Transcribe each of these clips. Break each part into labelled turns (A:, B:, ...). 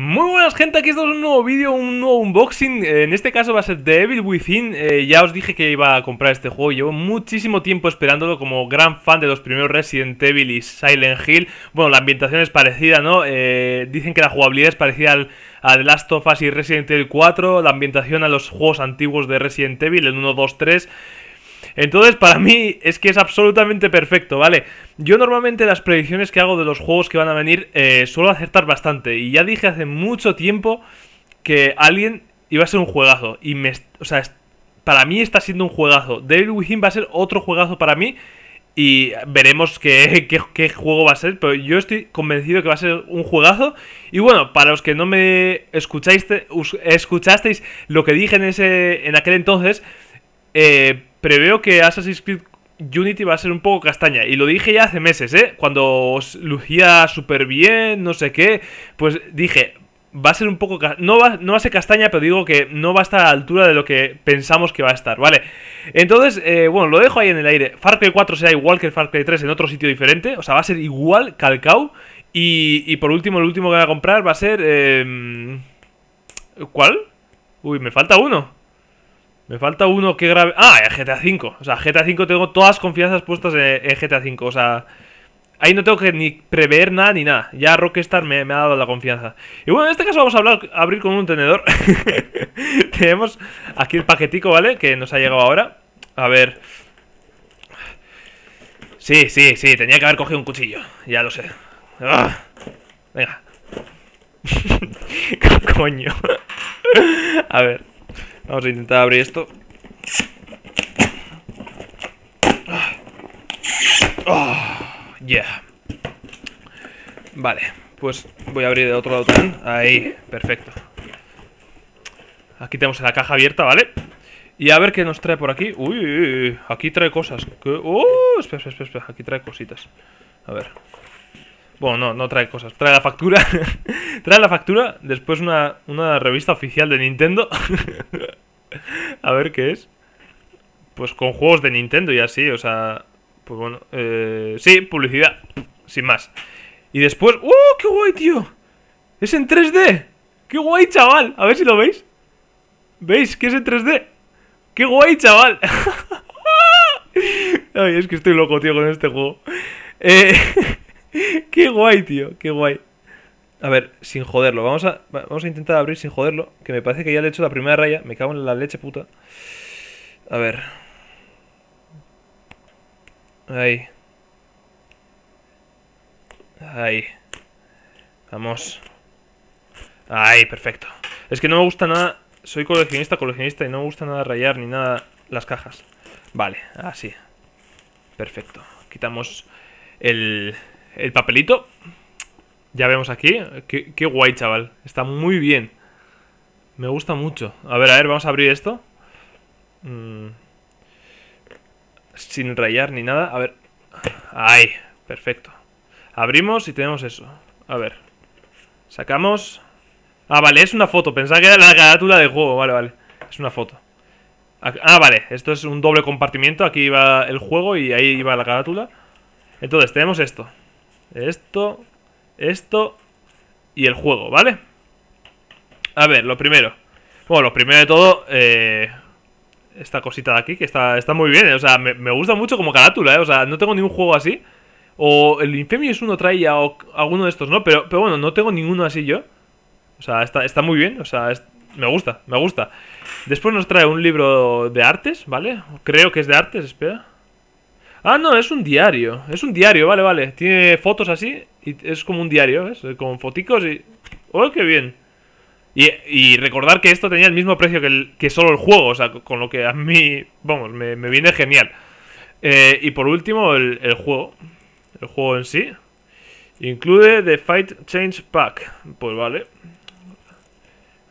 A: Muy buenas gente, aquí estamos en un nuevo vídeo, un nuevo unboxing, eh, en este caso va a ser The Evil Within, eh, ya os dije que iba a comprar este juego, llevo muchísimo tiempo esperándolo como gran fan de los primeros Resident Evil y Silent Hill, bueno la ambientación es parecida, ¿no? Eh, dicen que la jugabilidad es parecida al, The Last of Us y Resident Evil 4, la ambientación a los juegos antiguos de Resident Evil, el 1, 2, 3, entonces, para mí es que es absolutamente perfecto, ¿vale? Yo normalmente las predicciones que hago de los juegos que van a venir eh, suelo acertar bastante. Y ya dije hace mucho tiempo que alguien iba a ser un juegazo. Y me... O sea, para mí está siendo un juegazo. David Within va a ser otro juegazo para mí. Y veremos qué, juego va a ser, pero yo estoy convencido que va a ser un juegazo. Y bueno, para los que no me escucháis, escuchasteis lo que dije en, ese, en aquel entonces, eh, preveo que Assassin's Creed Unity va a ser un poco castaña. Y lo dije ya hace meses, ¿eh? Cuando lucía súper bien, no sé qué. Pues dije, va a ser un poco... No va, no va a ser castaña, pero digo que no va a estar a la altura de lo que pensamos que va a estar, ¿vale? Entonces, eh, bueno, lo dejo ahí en el aire. Far Cry 4 será igual que Far Cry 3 en otro sitio diferente. O sea, va a ser igual, calcao. Y, y por último, el último que voy a comprar va a ser... Em, ¿Cuál? Uy, me falta uno. Me falta uno que grabe. ¡Ah! GTA V. O sea, GTA V tengo todas confianzas puestas en GTA V. O sea, ahí no tengo que ni prever nada ni nada. Ya Rockstar me, ha dado la confianza. Y bueno, en este caso vamos a hablar, abrir con un tenedor. Tenemos aquí el paquetico, ¿vale? Que nos ha llegado ahora. A ver. Sí, sí, sí. Tenía que haber cogido un cuchillo. Ya lo sé. Ah, venga Venga. Coño. a ver. Vamos a intentar abrir esto. Oh, yeah. Vale, pues voy a abrir de otro lado también. Ahí, perfecto. Aquí tenemos la caja abierta, ¿vale? Y a ver qué nos trae por aquí. Uy, aquí trae cosas. ¡Oh! Espera, espera, espera, Aquí trae cositas. A ver. Bueno, no, no trae cosas. Trae la factura. trae la factura. Después una, una revista oficial de Nintendo. a ver qué es. Pues con juegos de Nintendo y así, o sea. Pues bueno, eh, sí, publicidad, sin más. Y después, ¡uh! ¡Qué guay, tío! ¡Es en 3D! ¡Qué guay, chaval! A ver si lo veis. ¿Veis que es en 3D? ¡Qué guay, chaval! Ay, es que estoy loco, tío, con este juego. Eh, ¡Qué guay, tío! ¡Qué guay! A ver, sin joderlo. Vamos a, vamos a intentar abrir sin joderlo. Que me parece que ya le he hecho la primera raya. Me cago en la leche puta. A ver. Ahí. Ahí. Vamos. Ahí, perfecto. Es que no me gusta nada... Soy coleccionista, coleccionista y no me gusta nada rayar ni nada las cajas. Vale, así. Perfecto. Quitamos el, el papelito. Ya vemos aquí. Qué, guay, chaval. Está muy bien. Me gusta mucho. A ver, a ver, vamos a abrir esto. Mm. Sin rayar ni nada. A ver. ay Perfecto. Abrimos y tenemos eso. A ver. Sacamos. Ah, vale, es una foto. Pensaba que era la carátula del juego. Vale, vale. Es una foto. Ah, ah, vale. Esto es un doble compartimiento. Aquí iba el juego y ahí iba la carátula. Entonces, tenemos esto. Esto esto y el juego, ¿vale? A ver, lo primero. Bueno, lo primero de todo, eh, esta cosita de aquí, que está, está muy bien, eh. o sea, me, gusta mucho como carátula, ¿eh? o sea, no tengo ningún juego así. O el Infemius 1 traía o alguno de estos, ¿no? Pero, pero bueno, no tengo ninguno así yo. O sea, está, está muy bien, o sea, me gusta, me gusta. Después nos trae un libro de artes, ¿vale? Creo que es de artes, espera. Ah, no, es un diario, es un diario, vale, vale. Tiene fotos así es como un diario, ¿ves? Con foticos y... ¡Oh, qué bien! Y, recordar que esto tenía el mismo precio que, solo el juego, o sea, con lo que a mí, vamos, me, viene genial. Eh, y por último, el, el juego. El juego en sí. Incluye The Fight Change Pack. Pues vale.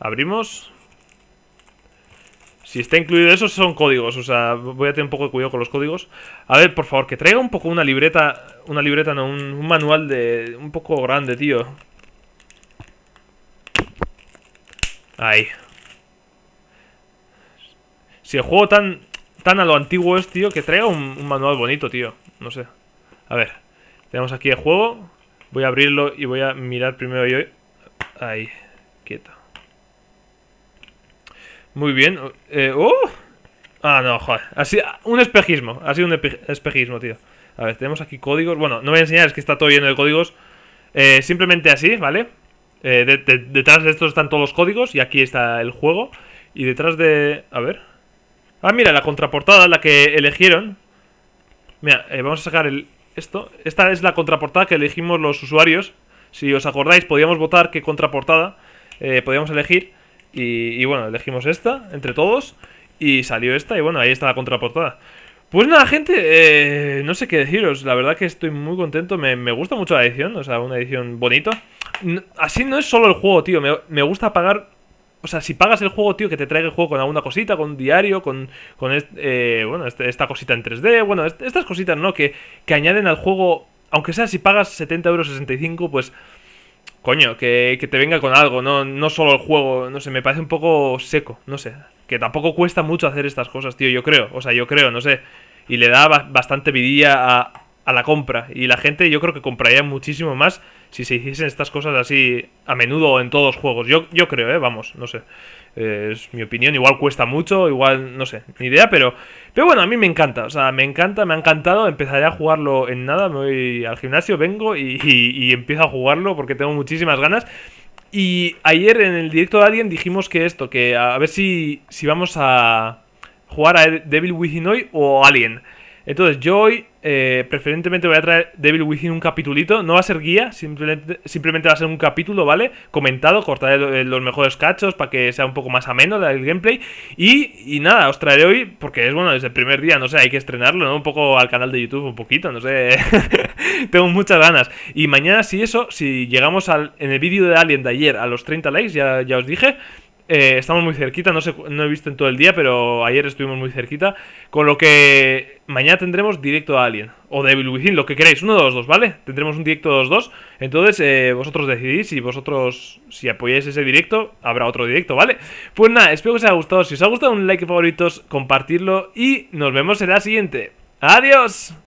A: Abrimos. Si está incluido eso, son códigos. O sea, voy a tener un poco de cuidado con los códigos. A ver, por favor, que traiga un poco una libreta. Una libreta, no, un, manual de. un poco grande, tío. Ahí. Si el juego tan. tan a lo antiguo es, tío, que traiga un, manual bonito, tío. No sé. A ver. Tenemos aquí el juego. Voy a abrirlo y voy a mirar primero yo. Ahí. Quieto. Muy bien. Eh, ¡Oh! Ah, no, joder. Así, un espejismo. Ha sido un espejismo, tío. A ver, tenemos aquí códigos. Bueno, no voy a enseñar, es que está todo lleno de códigos. Eh, simplemente así, ¿vale? Eh, detrás de estos están todos los códigos y aquí está el juego. Y detrás de... A ver. Ah, mira, la contraportada, la que eligieron. Mira, eh, vamos a sacar el... Esto. Esta es la contraportada que elegimos los usuarios. Si os acordáis, podíamos votar qué contraportada eh, podíamos elegir. Y, bueno, elegimos esta entre todos y salió esta y bueno, ahí está la contraportada. Pues nada, gente, eh, no sé qué deciros. La verdad que estoy muy contento. Me, me gusta mucho la edición, o sea, una edición bonita. así no es solo el juego, tío. Me, gusta pagar... O sea, si pagas el juego, tío, que te traiga el juego con alguna cosita, con diario, con, con eh, bueno, este, esta cosita en 3D. Bueno, estas cositas, ¿no? Que, que añaden al juego, aunque sea si pagas 70 euros 65, pues coño, que, que, te venga con algo, no, no solo el juego, no sé, me parece un poco seco, no sé. Que tampoco cuesta mucho hacer estas cosas, tío, yo creo, o sea, yo creo, no sé. Y le da bastante vidilla a, a la compra. Y la gente yo creo que compraría muchísimo más si se hiciesen estas cosas así a menudo en todos los juegos. Yo, yo creo, ¿eh? Vamos, no sé. Eh, es mi opinión, igual cuesta mucho, igual, no sé, ni idea, pero, pero bueno, a mí me encanta, o sea, me encanta, me ha encantado, empezaré a jugarlo en nada, me voy al gimnasio, vengo y, empiezo a jugarlo porque tengo muchísimas ganas. Y ayer en el directo de alguien dijimos que esto, que a ver si, si vamos a jugar a Devil Within Hoy o Alien. Entonces, yo hoy eh, preferentemente voy a traer Devil Within un capitulito. No va a ser guía, simplemente, va a ser un capítulo, ¿vale? Comentado, cortaré los mejores cachos para que sea un poco más ameno el gameplay. Y, nada, os traeré hoy, porque es bueno, desde el primer día, no sé, hay que estrenarlo, ¿no? Un poco al canal de YouTube, un poquito, no sé. Tengo muchas ganas. Y mañana, si eso, si llegamos al, en el vídeo de Alien de ayer a los 30 likes, ya, ya os dije... Eh, estamos muy cerquita, no, sé, no he visto en todo el día, pero ayer estuvimos muy cerquita. Con lo que mañana tendremos directo a Alien o Devil Within, lo que queráis, uno de los dos, ¿vale? Tendremos un directo de los dos. Entonces, eh, vosotros decidís si vosotros, si apoyáis ese directo, habrá otro directo, ¿vale? Pues nada, espero que os haya gustado. Si os ha gustado, un like favorito favoritos, compartirlo y nos vemos en la siguiente. ¡Adiós!